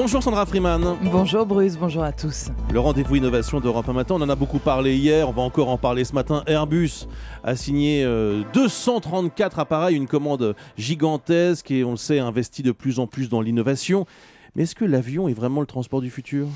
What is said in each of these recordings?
Bonjour Sandra Freeman. Bonjour Bruce, bonjour à tous. Le rendez-vous innovation d'Europe un matin, on en a beaucoup parlé hier, on va encore en parler ce matin. Airbus a signé 234 euh, appareils, une commande gigantesque et on le sait, investi de plus en plus dans l'innovation. Mais est-ce que l'avion est vraiment le transport du futur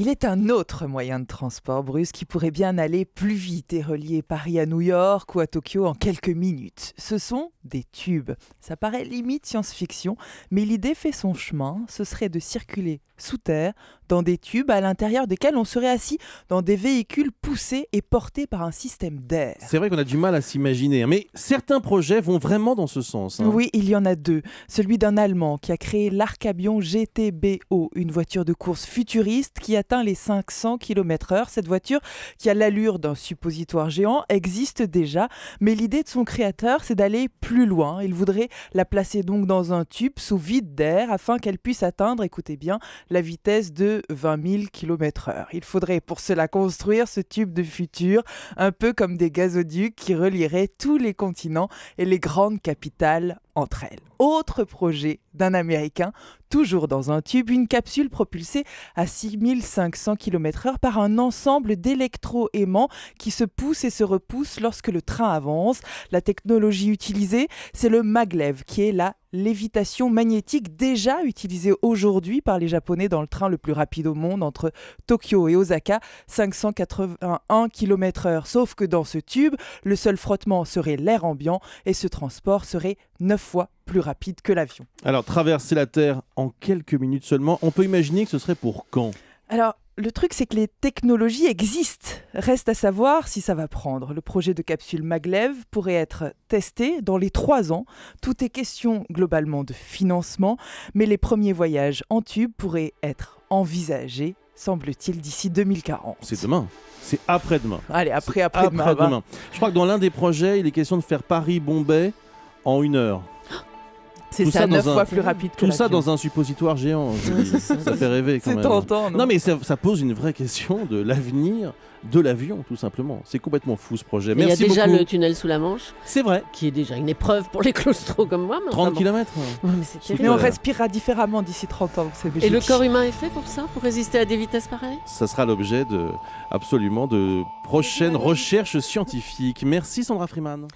il est un autre moyen de transport, Bruce, qui pourrait bien aller plus vite et relier Paris à New York ou à Tokyo en quelques minutes. Ce sont des tubes. Ça paraît limite science-fiction, mais l'idée fait son chemin, ce serait de circuler sous terre, dans des tubes à l'intérieur desquels on serait assis dans des véhicules poussés et portés par un système d'air. C'est vrai qu'on a du mal à s'imaginer, hein, mais certains projets vont vraiment dans ce sens. Hein. Oui, il y en a deux. Celui d'un Allemand qui a créé l'Arcabion GTBO, une voiture de course futuriste qui atteint les 500 km/h. Cette voiture, qui a l'allure d'un suppositoire géant, existe déjà, mais l'idée de son créateur, c'est d'aller plus plus loin. Il voudrait la placer donc dans un tube sous vide d'air afin qu'elle puisse atteindre, écoutez bien, la vitesse de 20 000 km/h. Il faudrait pour cela construire ce tube de futur, un peu comme des gazoducs qui relieraient tous les continents et les grandes capitales entre elles. Autre projet d'un Américain, toujours dans un tube, une capsule propulsée à 6500 km/h par un ensemble d'électro-aimants qui se poussent et se repoussent lorsque le train avance. La technologie utilisée, c'est le maglev, qui est la lévitation magnétique déjà utilisée aujourd'hui par les Japonais dans le train le plus rapide au monde entre Tokyo et Osaka, 581 km/h. Sauf que dans ce tube, le seul frottement serait l'air ambiant et ce transport serait 9 fois plus rapide que l'avion. Alors traverser la Terre en quelques minutes seulement, on peut imaginer que ce serait pour quand Alors le truc, c'est que les technologies existent. Reste à savoir si ça va prendre. Le projet de capsule Maglev pourrait être testé dans les trois ans. Tout est question globalement de financement, mais les premiers voyages en tube pourraient être envisagés, semble-t-il, d'ici 2040. C'est demain. C'est après-demain. Allez, après, après-demain. demain. Bah. Je crois que dans l'un des projets, il est question de faire Paris-Bombay en une heure. C'est ça, 9 fois plus rapide que Tout ça dans un suppositoire géant. ça fait rêver quand même. non, mais ça, pose une vraie question de l'avenir de l'avion, tout simplement. C'est complètement fou ce projet. Il y a déjà le tunnel sous la Manche. C'est vrai. Qui est déjà une épreuve pour les claustros comme moi. 30 km. Hein. mais, on respirera différemment d'ici 30 ans. Et le corps humain est fait pour ça Pour résister à des vitesses pareilles Ça sera l'objet de absolument de prochaines recherches scientifiques. Merci Sandra Freeman.